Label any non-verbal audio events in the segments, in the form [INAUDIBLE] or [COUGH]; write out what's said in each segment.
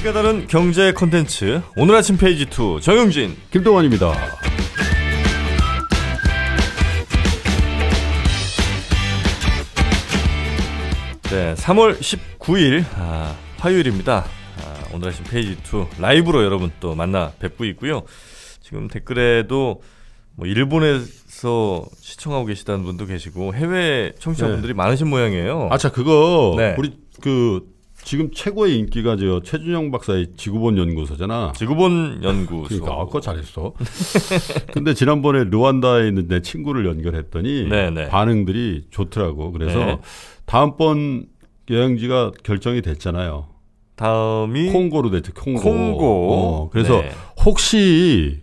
이슈가 다른 경제 컨텐츠 오늘 아침 페이지 2 정영진 김동환입니다. 네, 3월 19일 아, 화요일입니다. 아, 오늘 아침 페이지 2 라이브로 여러분 또 만나 뵙고 있고요. 지금 댓글에도 뭐 일본에서 시청하고 계시다는 분도 계시고 해외 청취자분들이 네. 많으신 모양이에요. 아차 그거 네. 우리 그 지금 최고의 인기가 저 최준영 박사의 지구본 연구소잖아. 지구본 연구소. 그러니까 아까 잘했어. [LAUGHS] 근데 지난번에 르완다에 있는 내 친구를 연결했더니 네네. 네. 반응들이 좋더라고. 그래서 네. 다음번 여행지가 결정이 됐잖아요. 다음이 콩고로 됐죠. 콩고. 콩고. 어, 그래서 네. 혹시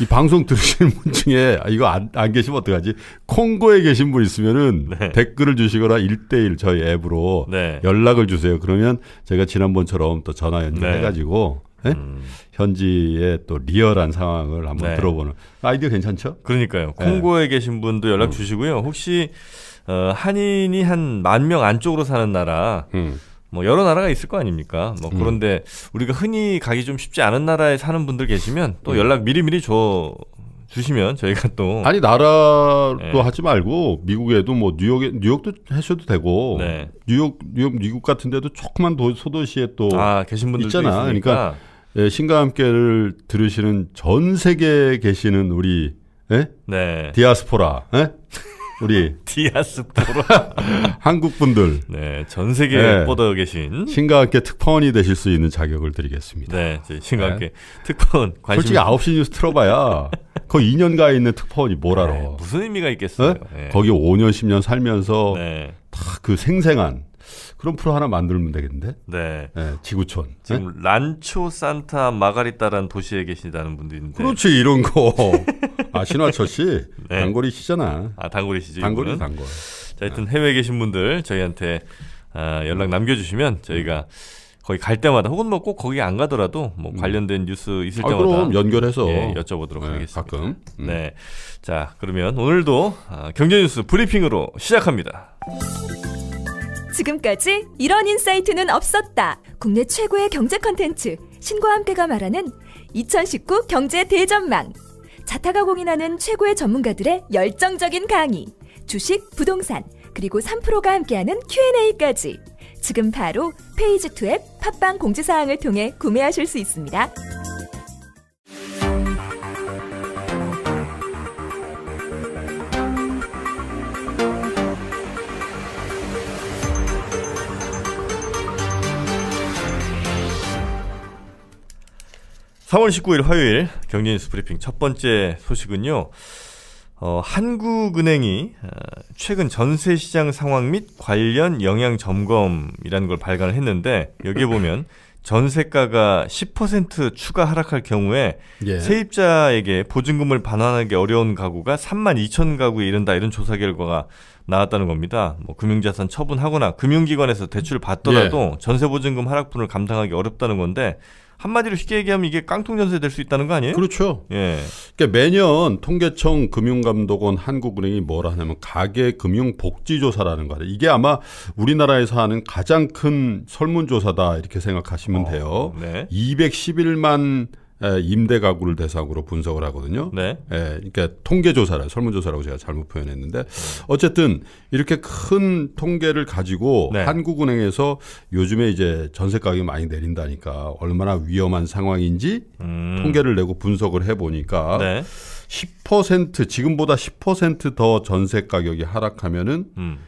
이 방송 들으시는 분 중에 아, 이거 안, 안 계시면 어떡하지? 콩고에 계신 분 있으면은 네. 댓글을 주시거나 1대1 저희 앱으로 네. 연락을 주세요. 그러면 제가 지난번처럼 또 전화 연결해 네. 가지고 네? 음. 현지의 또 리얼한 상황을 한번 네. 들어보는 아이디어 괜찮죠? 그러니까요. 네. 콩고에 네. 계신 분도 연락 음. 주시고요. 혹시 어, 한인이 한 만 명 안쪽으로 사는 나라 음. 뭐 여러 나라가 있을 거 아닙니까? 뭐 음. 그런데 우리가 흔히 가기 좀 쉽지 않은 나라에 사는 분들 계시면 또 음. 연락 미리미리 줘 주시면 저희가 또 아니 나라도 네. 하지 말고 미국에도 뭐 뉴욕에 뉴욕도 하셔도 되고 네. 뉴욕 뉴욕 미국 같은 데도 조그만 도, 소도시에 또 아, 계신 분들 있잖아. 그러니까 예, 신과 함께를 들으시는 전 세계에 계시는 우리 예? 네. 디아스포라 예? 우리 디아스포라 [LAUGHS] 한국 분들 네, 전 세계에 네. 뻗어 계신 신과 함께 특파원이 되실 수 있는 자격을 드리겠습니다. 네, 신과 네. 함께 네. 특파원 관심 솔직히 아홉 시 뉴스 틀어봐야 [LAUGHS] 거의 2년가 있는 특파원이 뭘 네, 알아. 네, 무슨 의미가 있겠어요. 어? 거기 5년 10년 살면서 네. 다그 생생한 그런 프로 하나 만들면 되겠는데? 네. 네 지구촌. 지금 네? 란초 산타 마가리타라는 도시에 계시다는 분도 있는데. 그렇지 이런 거. 아 신화철 씨 [LAUGHS] 네. 단골이 시잖아. 아 단골이 시죠. 단골이 단골. 자, 하여튼 해외에 계신 분들 저희한테 아, 연락 남겨주시면 저희가. 거기 갈 때마다 혹은 뭐 꼭 거기 안 가더라도 뭐 음. 관련된 뉴스 있을 아, 때마다 그럼 연결해서 예, 여쭤보도록 네, 하겠습니다. 가끔. 음. 네. 자, 그러면 오늘도 아, 경제 뉴스 브리핑으로 시작합니다. 지금까지 이런 인사이트는 없었다. 국내 최고의 경제 컨텐츠 신과 함께가 말하는 2019 경제 대전망. 자타가 공인하는 최고의 전문가들의 열정적인 강의. 주식, 부동산, 그리고 3프로가 함께하는 Q&A까지. 지금 바로 페이지2앱 팟빵 공지사항을 통해 구매하실 수 있습니다. 3월 19일 화요일 경제 뉴스 브리핑 첫 번째 소식은요. 어, 한국은행이 어, 최근 전세 시장 상황 및 관련 영향 점검이라는 걸 발간을 했는데 여기에 보면 전세가가 10% 추가 하락할 경우에 예. 세입자에게 보증금을 반환하기 어려운 가구가 3만 2천 가구에 이른다 이런 조사 결과가 나왔다는 겁니다. 뭐 금융자산 처분하거나 금융기관에서 대출 을 받더라도 예. 전세 보증금 하락분을 감당하기 어렵다는 건데 한마디로 쉽게 얘기하면 이게 깡통 전세 될 수 있다는 거 아니에요? 그렇죠. 예. 그러니까 매년 통계청 금융감독원 한국은행이 뭘 하냐면 가계 금융 복지 조사라는 거예요. 이게 아마 우리나라에서 하는 가장 큰 설문 조사다 이렇게 생각하시면 어, 돼요. 네. 211만 에, 예, 임대 가구를 대상으로 분석을 하거든요. 네. 에, 예, 그러니까 통계 조사를 설문 조사라고 제가 잘못 표현했는데 어쨌든 이렇게 큰 통계를 가지고 네. 한국은행에서 요즘에 이제 전세 가격이 많이 내린다니까 얼마나 위험한 상황인지 음. 통계를 내고 분석을 해 보니까 네. 10% 지금보다 10%더 전세 가격이 하락하면은 음.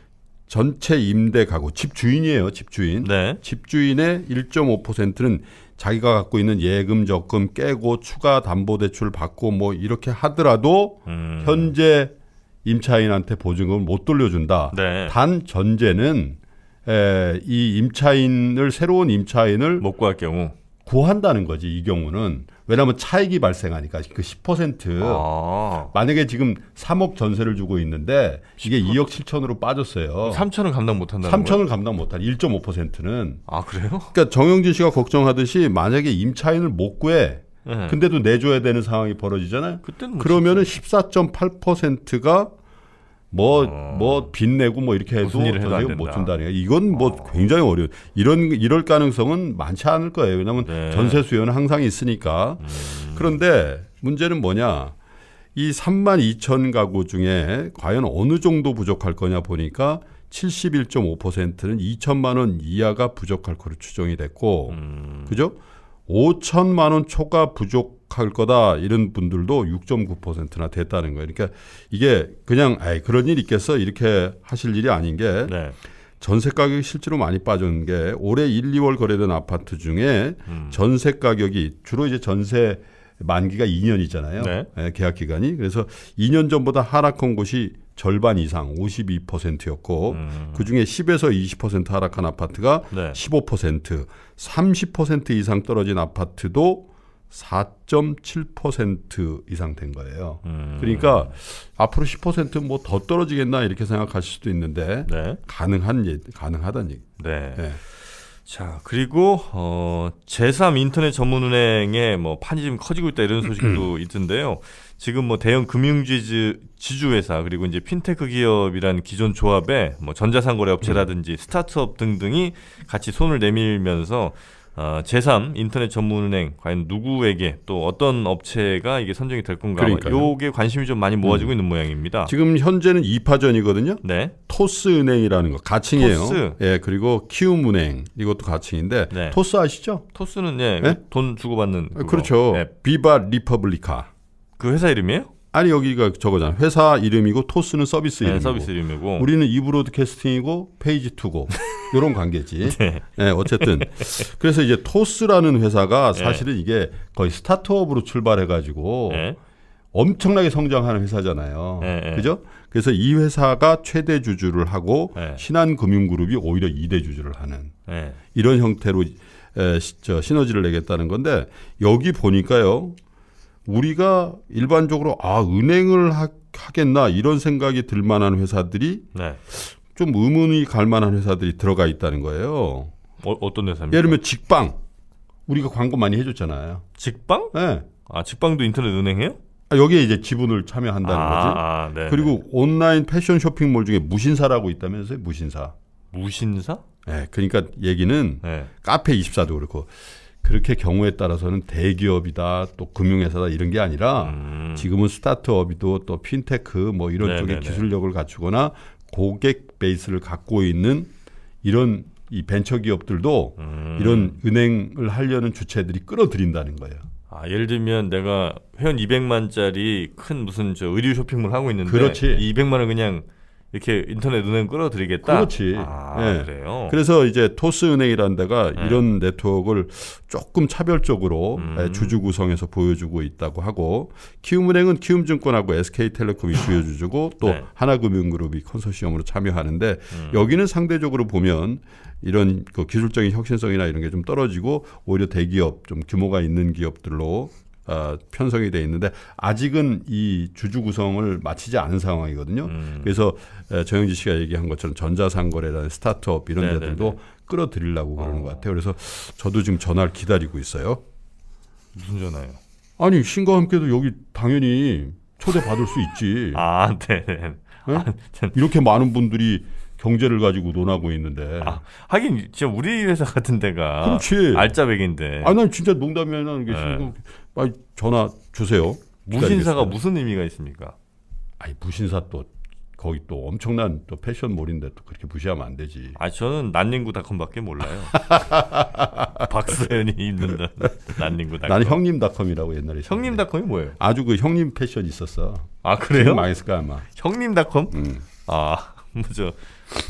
전체 임대 가구 집 주인이에요 집 주인 네. 집 주인의 1.5%는 자기가 갖고 있는 예금 적금 깨고 추가 담보 대출 받고 뭐 이렇게 하더라도 음. 현재 임차인한테 보증금을 못 돌려준다. 네. 단 전제는 에, 이 임차인을 새로운 임차인을 못 구할 경우 구한다는 거지 이 경우는 왜냐하면 차익이 발생하니까 그 10% 아. 만약에 지금 3억 전세를 주고 있는데 이게 10%. 2억 7천으로 빠졌어요. 3천은 감당 못한다. 3천은 감당 못한 1.5%는 아 그래요? 그러니까 정영진 씨가 걱정하듯이 만약에 임차인을 못 구해 네. 근데도 내줘야 되는 상황이 벌어지잖아요. 그때는 뭐 그러면은 14.8%가 뭐뭐 어. 빚내고 뭐 이렇게 해도 전세금 못 뭐 준다니까 이건 뭐 어. 굉장히 어려운 이런 이럴 가능성은 많지 않을 거예요 왜냐하면 네. 전세 수요는 항상 있으니까 음. 그런데 문제는 뭐냐 이 3만 2천 가구 중에 과연 어느 정도 부족할 거냐 보니까 71.5%는 2천만 원 이하가 부족할 거로 추정이 됐고 음. 그죠 5천만 원 초과 부족 할 거다 이런 분들도 6.9%나 됐다는 거예요. 그러니까 이게 그냥 에이 그런 일 있겠어 이렇게 하실 일이 아닌 게 네. 전세 가격이 실제로 많이 빠진 게 올해 1, 2월 거래된 아파트 중에 음. 전세 가격이 주로 이제 전세 만기가 2년이잖아요. 네. 네, 계약 기간이 그래서 2년 전보다 하락한 곳이 절반 이상 52%였고 음. 그중에 10에서 20% 하락한 아파트가 네. 15% 30% 이상 떨어진 아파트도 4.7% 이상 된 거예요. 음. 그러니까 앞으로 10%뭐 더 떨어지겠나 이렇게 생각하실 수도 있는데 네. 가능한 예, 가능하다는 얘기. 네. 네. 자 그리고 어, 제3 인터넷 전문은행의 뭐 판이 지 커지고 있다 이런 소식도 [CLEARS THROAT] 있던데요. 지금 뭐 대형 금융지주 지주회사 그리고 이제 핀테크 기업이란 기존 조합에 뭐 전자상거래 업체라든지 음. 스타트업 등등이 같이 손을 내밀면서 어, 제3 인터넷 전문은행 과연 누구에게 또 어떤 업체가 이게 선정이 될 건가 그러니까요. 요게 관심이 좀 많이 모아지고 음. 있는 모양입니다. 지금 현재는 2파전이거든요. 네. 토스은행이라는 거 가칭이에요. 토스. 예, 그리고 키움은행 이것도 가칭인데 네. 토스 아시죠? 토스는 예, 네? 돈 주고받는 아, 그렇죠. 그거. 그렇죠. 네. 앱. 비바 리퍼블리카. 그 회사 이름이에요? 아니 여기가 저거잖아. 회사 이름이고 토스는 서비스 네, 이름이고. 네, 서비스 이름이고. 우리는 이 브로드캐스팅이고 페이지 투고 이런 관계지. [LAUGHS] 네. 네. 어쨌든 그래서 이제 토스라는 회사가 네. 사실은 네. 이게 거의 스타트업으로 출발해 가지고 네. 엄청나게 성장하는 회사잖아요. 그죠? 그래서 이 회사가 최대 주주를 하고 신한금융그룹이 오히려 2대 주주를 하는 이런 형태로 에, 저, 시너지를 내겠다는 건데 여기 보니까요. 우리가 일반적으로 아 은행을 하, 겠나 이런 생각이 들 만한 회사들이 네. 좀 의문이 갈 만한 회사들이 들어가 있다는 거예요. 어, 떤 회사입니까? 예를 들면 직방. 우리가 광고 많이 해줬잖아요. 직방? 네. 아 직방도 인터넷 은행해요? 아, 여기에 이제 지분을 참여한다는 아, 거지. 아, 네, 그리고 네. 온라인 패션 쇼핑몰 중에 무신사라고 있다면서요? 무신사. 무신사? 네, 그러니까 얘기는 네. 카페 24도 그렇고 그렇게 경우에 따라서는 대기업이다 또 금융회사다 이런 게 아니라 음. 지금은 스타트업이도 또 핀테크 뭐 이런 네네네. 쪽에 기술력을 갖추거나 고객 베이스를 갖고 있는 이런 이 벤처 기업들도 음. 이런 은행을 하려는 주체들이 끌어들인다는 거예요. 아, 예를 들면 내가 회원 200만짜리 큰 무슨 저 의류 쇼핑몰 하고 있는데 그렇지. 200만을 그냥 이렇게 인터넷 은행 끌어들이겠다. 그렇지. 아, 예. 그래요. 그래서 이제 토스 은행이라는 데가 네. 이런 네트워크를 조금 차별적으로 음. 예, 주주 구성에서 보여주고 있다고 하고 키움은행은 키움증권하고 SK텔레콤이 주요 주주고 또 네. 하나금융그룹이 컨소시엄으로 참여하는데 음. 여기는 상대적으로 보면 이런 그 기술적인 혁신성이나 이런 게 좀 떨어지고 오히려 대기업 좀 규모가 있는 기업들로 어, 편성이 돼 있는데 아직은 이 주주 구성을 마치지 않은 상황이거든요. 음. 그래서 정영지 씨가 얘기한 것처럼 전자상거래라는 스타트업 이런 네네네. 데들도 끌어들이려고 어. 그러는 것 같아요. 그래서 저도 지금 전화를 기다리고 있어요. 무슨 전화요? 아니 신과 함께도 여기 당연히 초대받을 수 있지. [LAUGHS] 아, 네. 네? 네? 아, 이렇게 많은 분들이 경제를 가지고 논하고 있는데. 아, 하긴 진짜 우리 회사 같은 데가 그렇지. 알짜배인데 아, 난 진짜 농담이 아니라 이게 네. 아니, 전화 주세요. 무신사가 무슨 의미가 있습니까? 아니 무신사 또 거기 또 엄청난 또 패션몰인데 또 그렇게 무시하면 안 되지. 아 저는 난닝구닷컴밖에 몰라요. [LAUGHS] 박서연이 입는 난닝구닷컴. 나는 형님닷컴이라고 옛날에. 형님닷컴이 뭐예요? 아주 그 형님 패션 있었어. 아 그래요? 망했을까 아마. 형님닷컴? 음. 아 [LAUGHS] 뭐죠?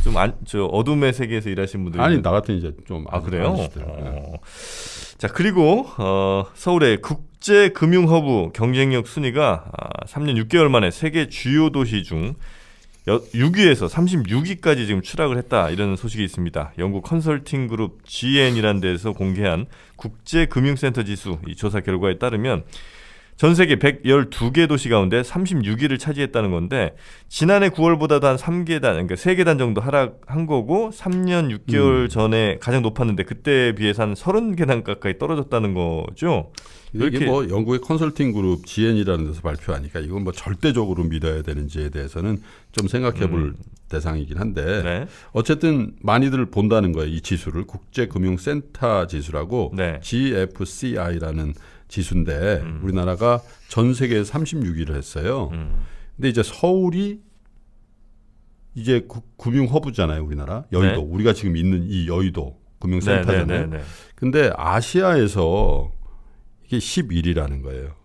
좀안저 어둠의 세계에서 일하신 분들. 아니 나 같은 이제 좀 아 그래요? 네. 어. 자, 그리고 어, 서울의 국제 금융 허브 경쟁력 순위가 아, 3년 6개월 만에 세계 주요 도시 중 6위에서 36위까지 지금 추락을 했다 이런 소식이 있습니다. 영국 컨설팅 그룹 GN이라는 데서 공개한 국제 금융센터 지수 이 조사 결과에 따르면 전 세계 112개 도시 가운데 36위를 차지했다는 건데 지난해 9월보다도 한 3계단 그러니까 3계단 정도 하락한 거고 3년 6개월 음. 전에 가장 높았는데 그때에 비해서 한 30계단 가까이 떨어졌다는 거죠. 이게 뭐 영국의 컨설팅 그룹 GN이라는 데서 발표하니까 이건 뭐 절대적으로 믿어야 되는지에 대해서는 좀 생각해 볼 음. 대상이긴 한데 네. 어쨌든 많이들 본다는 거예요. 이 지수를 국제금융센터 지수라고 네. GFCI라는 지수인데 음. 우리나라가 전 세계에서 36위를 했어요. 음. 근데 이제 서울이 이제 구, 금융 허브잖아요, 우리나라. 여의도. 네. 우리가 지금 있는 이 여의도 금융센터잖아요. 네 네, 네, 네, 근데 아시아에서 이게 11위라는 거예요.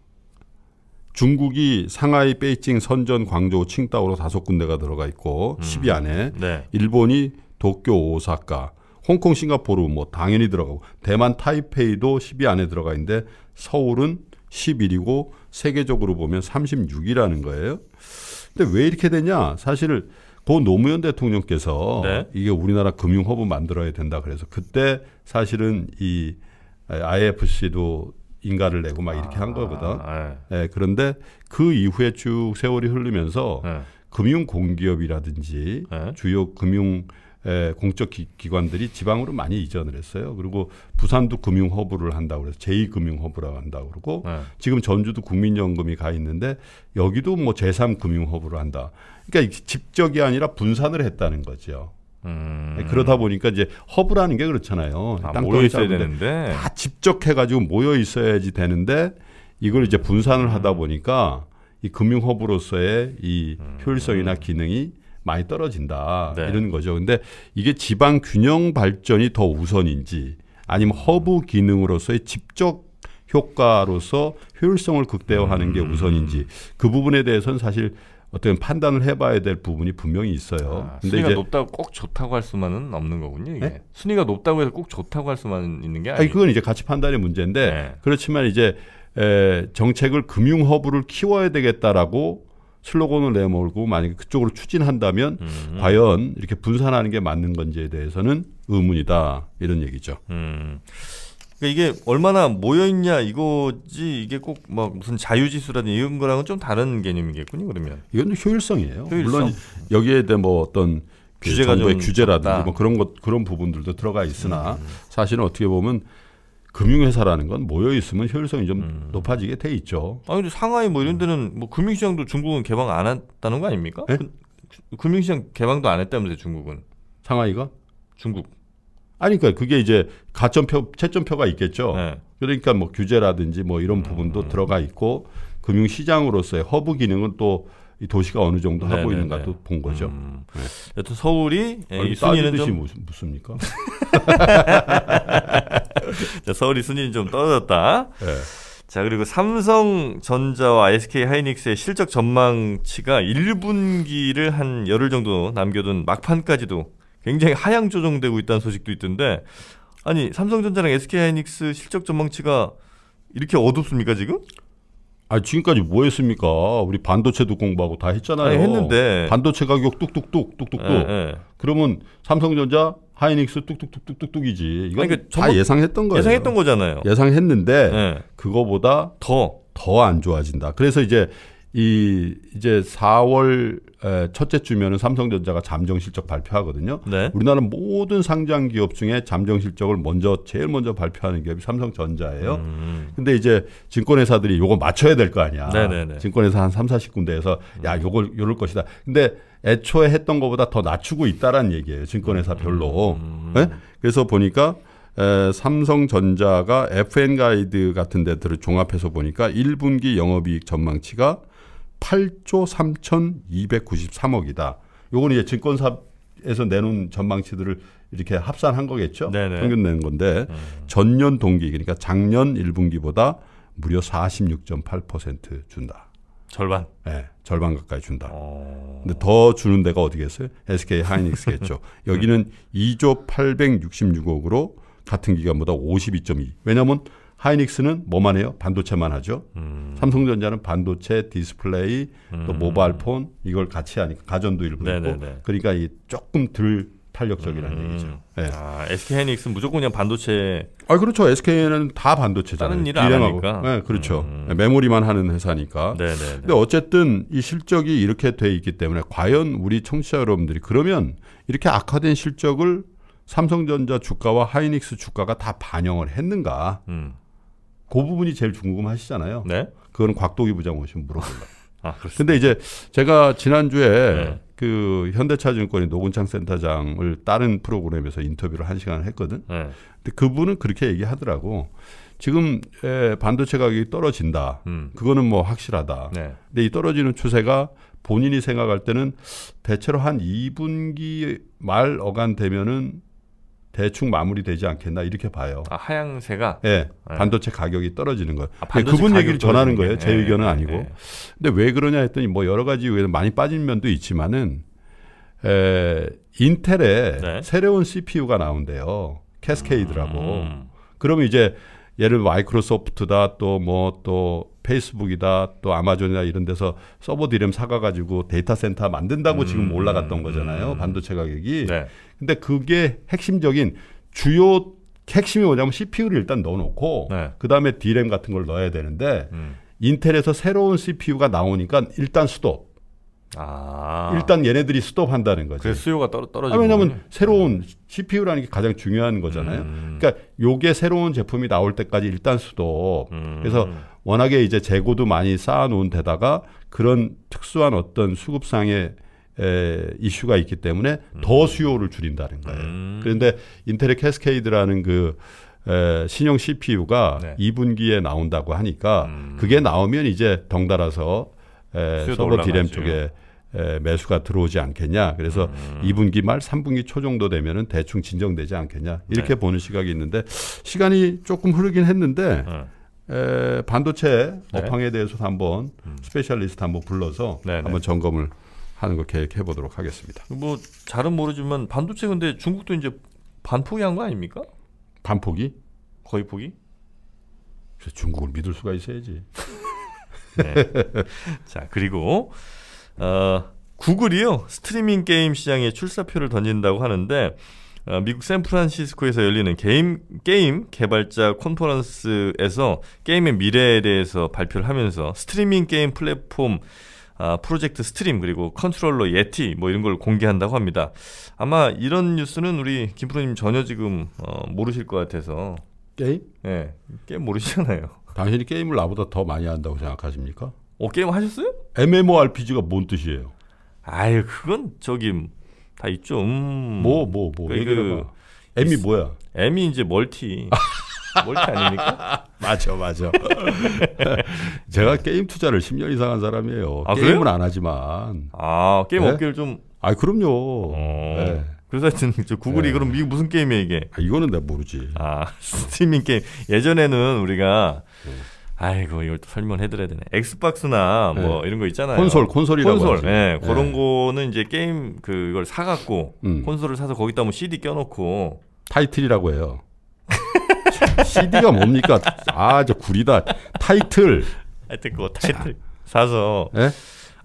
중국이 상하이, 베이징, 선전, 광저우, 칭따오로 다섯 군데가 들어가 있고 음. 10위 안에 네. 일본이 도쿄, 오사카, 홍콩, 싱가포르 뭐 당연히 들어가고 대만 타이페이도 10위 안에 들어가 있는데 서울은 10일이고 세계적으로 보면 36이라는 거예요. 근데 왜 이렇게 되냐? 사실 고 노무현 대통령께서 네. 이게 우리나라 금융 허브 만들어야 된다 그래서 그때 사실은 이 IFC도 인가를 내고 막 이렇게 아, 한 거거든. 네. 네. 그런데 그 이후에 쭉 세월이 흐르면서 네. 예. 금융 공기업이라든지 주요 금융 에, 예, 공적 기, 관들이 지방으로 많이 이전을 했어요. 그리고 부산도 금융 허브를 한다고 그래서 제2 금융 허브라고 한다고 그러고 네. 지금 전주도 국민연금이 가 있는데 여기도 뭐 제3 금융 허브를 한다. 그러니까 집적이 아니라 분산을 했다는 거죠. 음. 예, 그러다 보니까 이제 허브라는 게 그렇잖아요. 아, 모여 있어야 되는데 다 집적해 가지고 모여 있어야지 되는데 이걸 이제 분산을 음. 하다 보니까 이 금융 허브로서의 이 음. 효율성이나 기능이 많이 떨어진다 네. 이런 거죠. 근데 이게 지방 균형 발전이 더 우선인지 아니면 허브 기능으로서의 직접 효과로서 효율성을 극대화하는 게 음. 우선인지 그 부분에 대해서는 사실 어떤 판단을 해봐야 될 부분이 분명히 있어요. 아, 근데 순위가 이제, 높다고 꼭 좋다고 할 수만은 없는 거군요. 이게 네? 순위가 높다고 해서 꼭 좋다고 할 수만 은 있는 게 아니에요. 아니 그건 이제 가치 판단의 문제인데 네. 그렇지만 이제 에, 정책을 금융 허브를 키워야 되겠다라고 슬로건을 내몰고 만약에 그쪽으로 추진한다면 음. 과연 이렇게 분산하는 게 맞는 건지에 대해서는 의문이다 이런 얘기죠. 음. 그니까 이게 얼마나 모여 있냐 이거지 이게 꼭 막 무슨 자유지수라든지 이런 거랑은 좀 다른 개념이겠군요 그러면. 이건 효율성이에요. 효율성? 물론 여기에 대한 뭐 어떤 그 규제가 정부의 규제라든지 뭐 그런 것 그런 부분들도 들어가 있으나 음. 사실은 어떻게 보면 금융회사라는 건 모여 있으면 효율성이 좀 음. 높아지게 돼 있죠. 아 근데 상하이 뭐 이런 데는 뭐 금융시장도 중국은 개방 안 했다는 거 아닙니까? 그, 금융시장 개방도 안 했다면서 중국은 상하이가 중국 아니 그러니까 그게 이제 가점표 채점표가 있겠죠. 네. 그러니까 뭐 규제라든지 뭐 이런 음, 부분도 음. 들어가 있고 금융시장으로서의 허브 기능은 또이 도시가 어느 정도 하고 네네네. 있는가도 본 거죠. 음. 네. 여튼 서울이 예, 이 순위는 좀 묻습니까? [LAUGHS] 서울이 순위는 좀 떨어졌다. 네. 자 그리고 삼성전자와 SK 하이닉스의 실적 전망치가 1분기를 한 열흘 정도 남겨둔 막판까지도 굉장히 하향 조정되고 있다는 소식도 있던데 아니 삼성전자랑 SK 하이닉스 실적 전망치가 이렇게 어둡습니까 지금? 아 지금까지 뭐 했습니까? 우리 반도체도 공부하고 다 했잖아요. 아니, 했는데 반도체 가격 뚝뚝뚝 뚝뚝뚝. 예, 예. 그러면 삼성전자, 하이닉스 뚝뚝뚝뚝뚝뚝이지. 이건 그러니까 다 예상했던 거예요. 예상했던 거잖아요. 예상했는데 예. 그거보다 더 더 안 좋아진다. 그래서 이제 이 이제 4월 첫째 주면은 삼성전자가 잠정 실적 발표하거든요. 네. 우리나라 모든 상장 기업 중에 잠정 실적을 먼저 제일 먼저 발표하는 기업이 삼성전자예요. 음. 근데 이제 증권회사들이 요거 맞춰야 될 거 아니야. 네네네. 증권회사 한 3, 40군데에서 야, 음. 요걸 요럴 것이다. 근데 애초에 했던 것보다 더 낮추고 있다라는 얘기예요. 증권회사별로. 음. 네? 그래서 보니까 에, 삼성전자가 FN 가이드 같은 데들을 종합해서 보니까 1분기 영업이익 전망치가 8조 3,293억이다. 요거는 이제 증권사에서 내놓은 전망치들을 이렇게 합산한 거겠죠. 네네. 네. 평균 낸 건데 음. 전년 동기 그러니까 작년 1분기보다 무려 46.8% 준다. 절반. 네, 절반 가까이 준다. 어... 근데 더 주는 데가 어디겠어요? SK 하이닉스겠죠. [LAUGHS] 여기는 2조 866억으로 같은 기간보다 52.2. 왜냐하면 하이닉스는 뭐만 해요? 반도체만 하죠. 음. 삼성전자는 반도체, 디스플레이, 음. 또 모바일폰 이걸 같이 하니까 가전도 일부 네네네. 있고. 그러니까 이 조금 덜 탄력적이라는 음. 얘기죠. 네. 아, SK 하이닉스 는 무조건 그냥 반도체. 아 그렇죠. SK는 다 반도체잖아요. 다른 일을 하니까 네, 그렇죠. 음. 네, 메모리만 하는 회사니까. 네네네. 근데 어쨌든 이 실적이 이렇게 돼 있기 때문에 과연 우리 청취자 여러분들이 그러면 이렇게 악화된 실적을 삼성전자 주가와 하이닉스 주가가 다 반영을 했는가? 음. 그 부분이 제일 궁금하시잖아요. 네. 그거는 곽도기 부장 오시면 물어볼라. [LAUGHS] 아, 그렇니다 근데 이제 제가 지난주에 네. 그 현대차증권의 노근창 센터장을 다른 프로그램에서 인터뷰를 한 시간을 했거든. 네. 근데 그분은 그렇게 얘기하더라고. 지금 에, 반도체 가격이 떨어진다. 음. 그거는 뭐 확실하다. 네. 근데 이 떨어지는 추세가 본인이 생각할 때는 대체로 한 2분기 말 어간 되면은 대충 마무리되지 않겠나 이렇게 봐요. 아, 하향세가 예, 네. 반도체 가격이 떨어지는 거예요. 아, 반도체 그분 얘기를 전하는 거예요. 제 의견은 네. 아니고. 네. 근데 왜 그러냐 했더니 뭐 여러 가지 이유에서 많이 빠진 면도 있지만은 에, 인텔에 네. 새로운 CPU가 나온대요. 캐스케이드라고. 음. 그러면 이제 예를 들어 마이크로소프트다 또 뭐또 뭐또 페이스북이다 또 아마존이나 이런 데서 서버 디램 사가가지고 데이터 센터 만든다고 음, 지금 올라갔던 음, 거잖아요. 음, 반도체 가격이. 네. 근데 그게 핵심적인 주요 핵심이 뭐냐면 CPU를 일단 넣어놓고 네. 그 다음에 디램 같은 걸 넣어야 되는데 음. 인텔에서 새로운 CPU가 나오니까 일단 수도 아. 일단 얘네들이 수도한다는 거지. 그래서 수요가 떨, 어지고 아, 왜냐하면 새로운 CPU라는 음. 게 가장 중요한 거잖아요. 음. 그러니까 요게 새로운 제품이 나올 때까지 일단 수도. 음. 그래서 워낙에 이제 재고도 많이 쌓아놓은 데다가 그런 특수한 어떤 수급상의 에, 이슈가 있기 때문에 더 음. 수요를 줄인다는 거예요. 음. 그런데 인텔의 캐스케이드라는 그 에, 신형 CPU가 네. 2분기에 나온다고 하니까 음. 그게 나오면 이제 덩달아서 에, 서버 디램 쪽에 에, 매수가 들어오지 않겠냐. 그래서 음. 2분기 말 3분기 초 정도 되면은 대충 진정되지 않겠냐. 이렇게 네. 보는 시각이 있는데 시간이 조금 흐르긴 했는데 네. 에, 반도체 네. 업황에 대해서도 한번 음. 스페셜리스트 한번 불러서 네네. 네. 한번 점검을 하는 거 계획해 보도록 하겠습니다. 뭐 잘은 모르지만 반도체 근데 중국도 이제 반포기한 거 아닙니까? 반포기? 거의 포기? 중국을 믿을 수가 있어야지. [LAUGHS] 네. 자 그리고 어, 구글이요 스트리밍 게임 시장에 출사표를 던진다고 하는데 어, 미국 샌프란시스코에서 열리는 게임, 게임 개발자 콘퍼런스에서 게임의 미래에 대해서 발표를 하면서 스트리밍 게임 플랫폼 아, 프로젝트 스트림 그리고 컨트롤러 예티 뭐 이런 걸 공개한다고 합니다. 아마 이런 뉴스는 우리 김프로님 전혀 지금 어, 모르실 것 같아서 게임? 예, 네, 게임 모르시잖아요. 당신이 게임을 나보다 더 많이 한다고 생각하십니까? 어 게임 하셨어요? MMORPG가 뭔 뜻이에요? 아유 그건 저기 다 있죠. 음. 뭐, 뭐, 뭐. 그러니까 그, 그, M이 뭐야? 애미 이제 멀티. [LAUGHS] 멀티 아닙니까? 맞아, 맞아. [LAUGHS] 제가 게임 투자를 10년 이상 한 사람이에요. 아, 게임은 그래요? 안 하지만. 아, 게임 네? 업계를 좀. 아, 그럼요. 어... 네. 그래서 하여튼 구글이 네. 그럼 미국 무슨 게임이에요, 이게? 아, 이거는 내가 모르지. 아, 스트리밍 게임. 예전에는 우리가 음. 아이고 이걸 또 설명해드려야 되네. 엑스박스나 뭐 네. 이런 거 있잖아요. 콘솔, 콘솔이라고 콘솔, 하지. 예, 네. 그런 거는 이제 게임 그걸 사갖고 음. 콘솔을 사서 거기다 뭐 CD 껴놓고 타이틀이라고 해요. [LAUGHS] CD가 뭡니까? 아, 저 구리다. 타이틀. 하여튼 그 타이틀 사서. 예?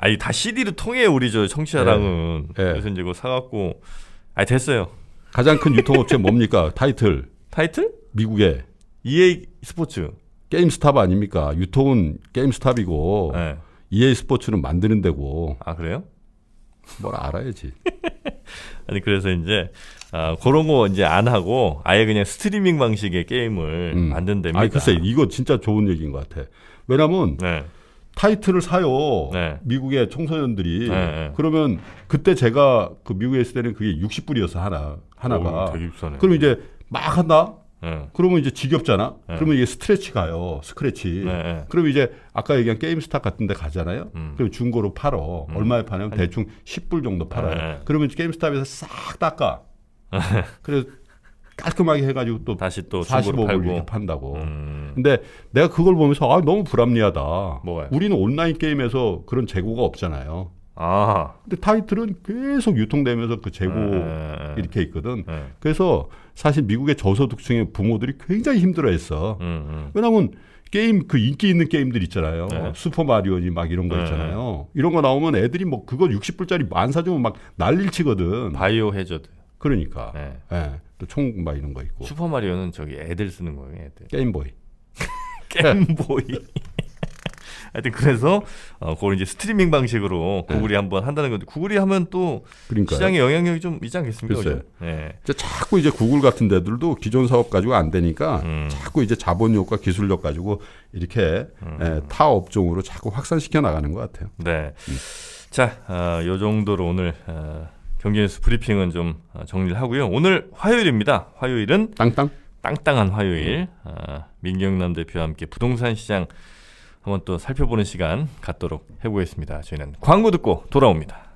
아니 다 CD로 통해 우리 저 청취자랑은 예. 예. 그래서 이제 그거 사갖고 아 됐어요. 가장 큰 유통업체 뭡니까? 타이틀. 타이틀? 미국의 EA 스포츠. 게임스탑 아닙니까? 유통은 게임스탑이고 네. EA 스포츠는 만드는 데고. 아 그래요? 뭘 알아야지. [LAUGHS] 아니 그래서 이제 아, 그런 거 이제 안 하고 아예 그냥 스트리밍 방식의 게임을 음. 만든답니다. 아 글쎄 이거 진짜 좋은 얘기인 것 같아. 왜냐면 네. 타이틀을 사요. 네. 미국의 청소년들이. 네, 네. 그러면 그때 제가 그 미국에 있을 때는 그게 60불이어서 하나 하나가. 오, 되게 비싸네. 그럼 이제 막 한다. 네. 그러면 이제 지겹잖아. 네. 그러면 이게 스트레치 가요. 스크래치. 네. 예. 그럼 이제 아까 얘기한 게임스타 같은 데 가잖아요. 음. 그럼 중고로 팔어. 음. 얼마에 파냐면 아니. 대충 10불 정도 팔아요. 네, 그러면 게임스탑에서 싹 닦아. [LAUGHS] 그래서 깔끔하게 해가지고 또 다시 또 45불 이렇게 판다고. 음. 근데 내가 그걸 보면서 아 너무 불합리하다. 뭐가요? 우리는 온라인 게임에서 그런 재고가 없잖아요. 아. 근데 타이틀은 계속 유통되면서 그 재고 에. 네, 네, 네. 이렇게 있거든. 에. 그래서 사실 미국의 저소득층의 부모들이 굉장히 힘들어했어. 음, 음. 왜냐면 게임 그 인기 있는 게임들 있잖아요. 네. 어, 슈퍼 마리오니 막 이런 거 있잖아요. 이런 거 나오면 애들이 뭐 그거 60불짜리 만 사주면 막 난리를 치거든. 바이오 해저드. 그러니까. 네. 네. 예. 또총 막 이런 거 있고. 슈퍼 마리오는 저기 애들 쓰는 거예요, 애들. 게임보이. [LAUGHS] 게임보이. [LAUGHS] 하여튼 그래서 어, 그걸 이제 스트리밍 방식으로 네. 구글이 네. 한번 한다는 건데 구글이 하면 또 그러니까요. 시장에 영향력이 좀 있지 않겠습니까? 글 네. 이제 자꾸 이제 구글 같은 데들도 기존 사업 가지고 안 되니까 음. 자꾸 이제 자본력과 기술력 가지고 이렇게 음. 에, 예, 타 업종으로 자꾸 확산시켜 나가는 것 같아요. 네. 음. 자, 어, 요 정도로 오늘 어, 경제 뉴스 브리핑은 좀 어, 정리를 하고요. 오늘 화요일입니다. 화요일은 땅땅 땅땅한 화요일 어, 민경남 대표와 함께 부동산 시장 한번 또 살펴보는 시간 갖도록 해보겠습니다. 저희는 광고 듣고 돌아옵니다.